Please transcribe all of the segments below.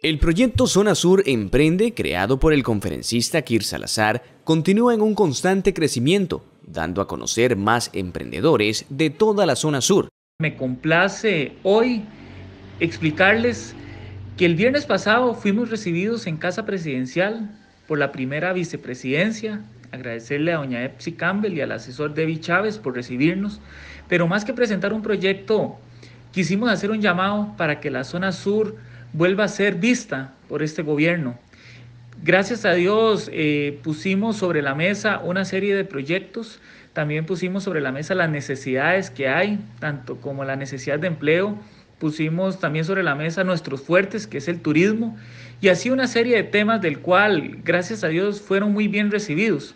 El proyecto Zona Sur Emprende, creado por el conferencista Kir Salazar, continúa en un constante crecimiento, dando a conocer más emprendedores de toda la zona sur. Me complace hoy explicarles que el viernes pasado fuimos recibidos en Casa Presidencial por la primera vicepresidencia. Agradecerle a doña Epsi Campbell y al asesor Debbie Chávez por recibirnos, pero más que presentar un proyecto, quisimos hacer un llamado para que la zona sur vuelva a ser vista por este gobierno. Gracias a Dios eh, pusimos sobre la mesa una serie de proyectos, también pusimos sobre la mesa las necesidades que hay, tanto como la necesidad de empleo, pusimos también sobre la mesa nuestros fuertes, que es el turismo, y así una serie de temas del cual, gracias a Dios, fueron muy bien recibidos.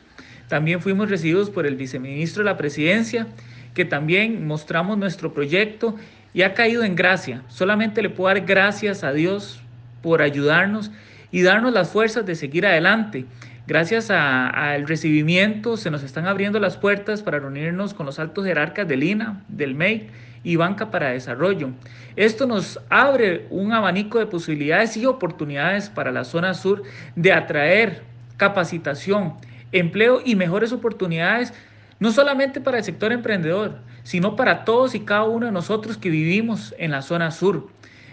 También fuimos recibidos por el viceministro de la presidencia, que también mostramos nuestro proyecto y ha caído en gracia. Solamente le puedo dar gracias a Dios por ayudarnos y darnos las fuerzas de seguir adelante. Gracias al recibimiento se nos están abriendo las puertas para reunirnos con los altos jerarcas del INA, del MEIC y Banca para Desarrollo. Esto nos abre un abanico de posibilidades y oportunidades para la zona sur de atraer capacitación, empleo y mejores oportunidades no solamente para el sector emprendedor, sino para todos y cada uno de nosotros que vivimos en la zona sur.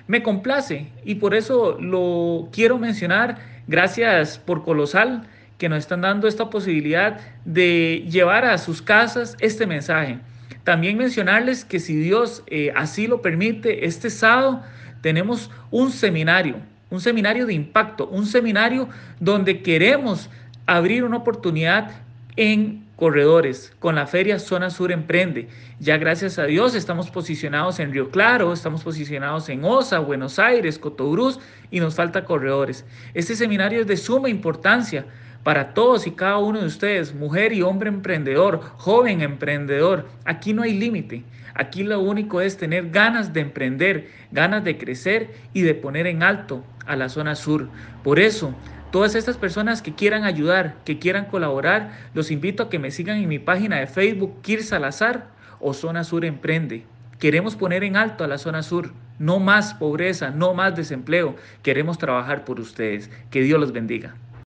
Me complace y por eso lo quiero mencionar. Gracias por Colosal que nos están dando esta posibilidad de llevar a sus casas este mensaje. También mencionarles que si Dios eh, así lo permite, este sábado tenemos un seminario, un seminario de impacto, un seminario donde queremos abrir una oportunidad en corredores. Con la feria Zona Sur Emprende. Ya gracias a Dios estamos posicionados en Río Claro, estamos posicionados en Osa, Buenos Aires, Cotobruz y nos falta corredores. Este seminario es de suma importancia para todos y cada uno de ustedes, mujer y hombre emprendedor, joven emprendedor. Aquí no hay límite. Aquí lo único es tener ganas de emprender, ganas de crecer y de poner en alto a la zona sur. Por eso, Todas estas personas que quieran ayudar, que quieran colaborar, los invito a que me sigan en mi página de Facebook Kir Salazar o Zona Sur Emprende. Queremos poner en alto a la zona sur. No más pobreza, no más desempleo. Queremos trabajar por ustedes. Que Dios los bendiga.